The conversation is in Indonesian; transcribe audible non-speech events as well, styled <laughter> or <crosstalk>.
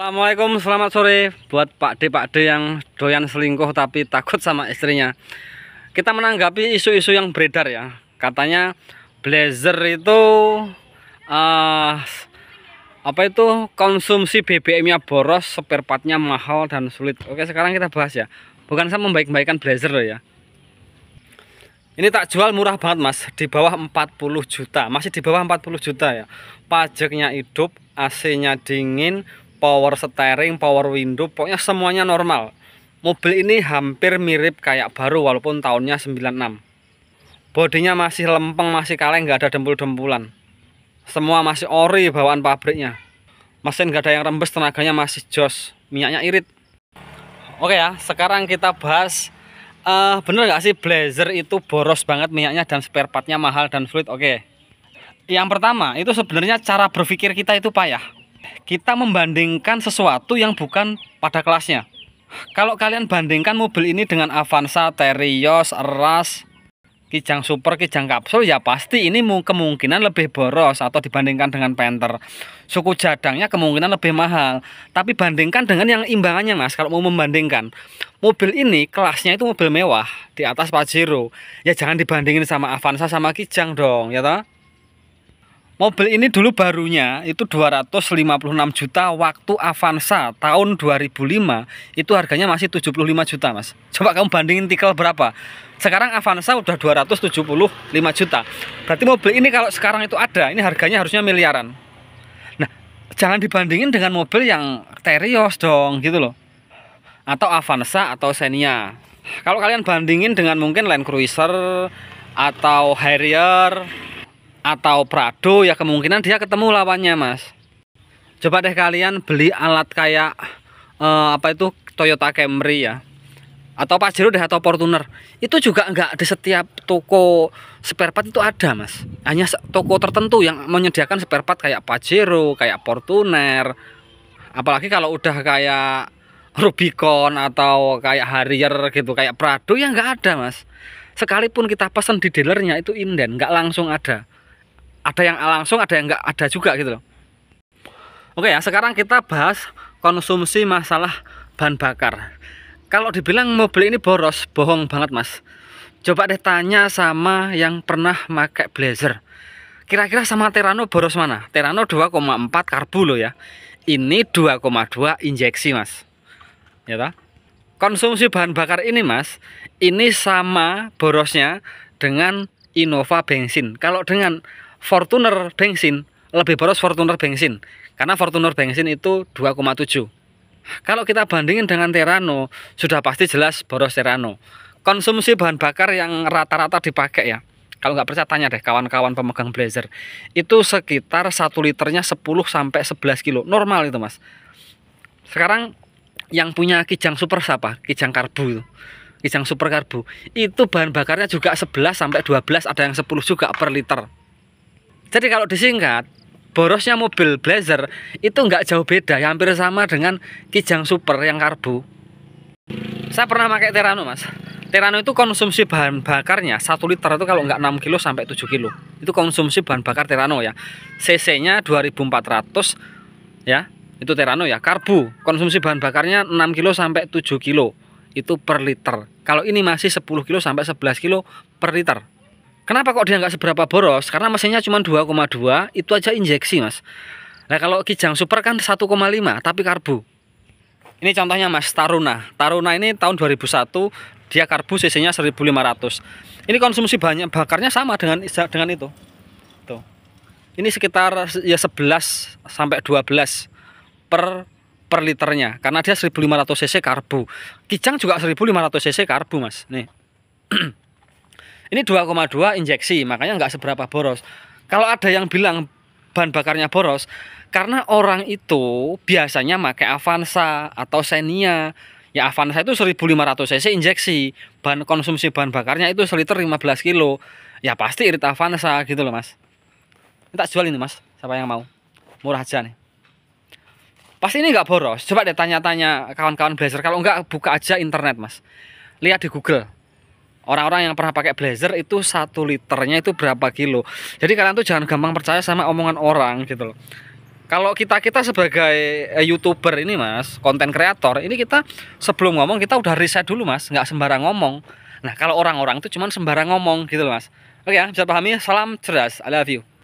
Assalamualaikum selamat sore buat Pak D Pak D yang doyan selingkuh tapi takut sama istrinya kita menanggapi isu-isu yang beredar ya katanya blazer itu uh, apa itu konsumsi BBM-nya boros spare partnya mahal dan sulit oke sekarang kita bahas ya bukan saya membaik-baikan blazer loh ya ini tak jual murah banget mas di bawah 40 juta masih di bawah 40 juta ya pajaknya hidup AC nya dingin power steering power window pokoknya semuanya normal mobil ini hampir mirip kayak baru walaupun tahunnya 96 bodinya masih lempeng masih kaleng nggak ada dempul-dempulan semua masih ori bawaan pabriknya mesin nggak ada yang rembes tenaganya masih jos minyaknya irit oke ya sekarang kita bahas uh, bener nggak sih blazer itu boros banget minyaknya dan spare partnya mahal dan fluid oke yang pertama itu sebenarnya cara berpikir kita itu payah kita membandingkan sesuatu yang bukan pada kelasnya. Kalau kalian bandingkan mobil ini dengan Avanza, Terios, Eras, Kijang Super, Kijang Kapsul ya pasti ini kemungkinan lebih boros atau dibandingkan dengan Panther. Suku Jadangnya kemungkinan lebih mahal. Tapi bandingkan dengan yang imbangannya Mas kalau mau membandingkan. Mobil ini kelasnya itu mobil mewah di atas Pajero. Ya jangan dibandingin sama Avanza sama Kijang dong, ya toh? Mobil ini dulu barunya itu 256 juta waktu Avanza tahun 2005 itu harganya masih 75 juta mas. Coba kamu bandingin tikel berapa? Sekarang Avanza udah 275 juta. Berarti mobil ini kalau sekarang itu ada ini harganya harusnya miliaran. Nah jangan dibandingin dengan mobil yang Terios dong gitu loh. Atau Avanza atau Xenia. Kalau kalian bandingin dengan mungkin Land Cruiser atau Harrier atau Prado ya kemungkinan dia ketemu lawannya mas coba deh kalian beli alat kayak eh, apa itu Toyota Camry ya atau Pajero deh atau Fortuner itu juga nggak di setiap toko spare part itu ada mas hanya toko tertentu yang menyediakan spare part kayak Pajero kayak Fortuner apalagi kalau udah kayak Rubicon atau kayak Harrier gitu kayak Prado ya nggak ada mas sekalipun kita pesan di dealernya itu inden nggak langsung ada ada yang langsung ada yang enggak ada juga gitu loh oke ya sekarang kita bahas konsumsi masalah bahan bakar kalau dibilang mobil ini boros bohong banget mas coba deh tanya sama yang pernah pakai blazer kira-kira sama Terano boros mana Terano 2,4 karbu loh ya ini 2,2 injeksi mas ya ta? konsumsi bahan bakar ini mas ini sama borosnya dengan Innova bensin kalau dengan Fortuner bensin lebih boros Fortuner bensin karena Fortuner bensin itu 2,7 kalau kita bandingin dengan Terano sudah pasti jelas boros Terano konsumsi bahan bakar yang rata-rata dipakai ya kalau nggak percaya tanya deh kawan-kawan pemegang blazer itu sekitar satu liternya 10 sampai 11 kilo normal itu mas sekarang yang punya kijang super siapa kijang karbu itu kijang super karbu itu bahan bakarnya juga 11 sampai 12 ada yang 10 juga per liter jadi kalau disingkat, borosnya mobil Blazer itu nggak jauh beda, ya, hampir sama dengan Kijang Super yang karbu. Saya pernah pakai Terano, Mas. Terano itu konsumsi bahan bakarnya 1 liter itu kalau nggak 6 kilo sampai 7 kilo. Itu konsumsi bahan bakar Terano ya. CC-nya 2400 ya. Itu Terano ya, karbu. Konsumsi bahan bakarnya 6 kilo sampai 7 kilo itu per liter. Kalau ini masih 10 kilo sampai 11 kilo per liter. Kenapa kok dia nggak seberapa boros? Karena mesinnya cuma 2,2, itu aja injeksi, Mas. Nah, kalau Kijang Super kan 1,5 tapi karbu. Ini contohnya Mas Taruna. Taruna ini tahun 2001 dia karbu cc-nya 1500. Ini konsumsi banyak bakarnya sama dengan dengan itu. Tuh. Ini sekitar ya 11 sampai 12 per per liternya karena dia 1500 cc karbu. Kijang juga 1500 cc karbu, Mas. Nih. <clears throat> Ini 2,2 injeksi, makanya nggak seberapa boros. Kalau ada yang bilang bahan bakarnya boros, karena orang itu biasanya pakai Avanza atau Xenia. Ya Avanza itu 1500 cc injeksi, bahan konsumsi bahan bakarnya itu seliter 15 kilo. Ya pasti irit Avanza gitu loh mas. Ini tak jual ini mas, siapa yang mau? Murah aja nih pasti ini nggak boros coba deh tanya-tanya kawan-kawan blazer kalau nggak buka aja internet mas lihat di Google orang-orang yang pernah pakai blazer itu satu liternya itu berapa kilo jadi kalian tuh jangan gampang percaya sama omongan orang gitu loh kalau kita kita sebagai eh, youtuber ini mas konten kreator ini kita sebelum ngomong kita udah riset dulu mas nggak sembarang ngomong nah kalau orang-orang tuh cuman sembarang ngomong gitu loh mas oke ya bisa pahami salam cerdas I love you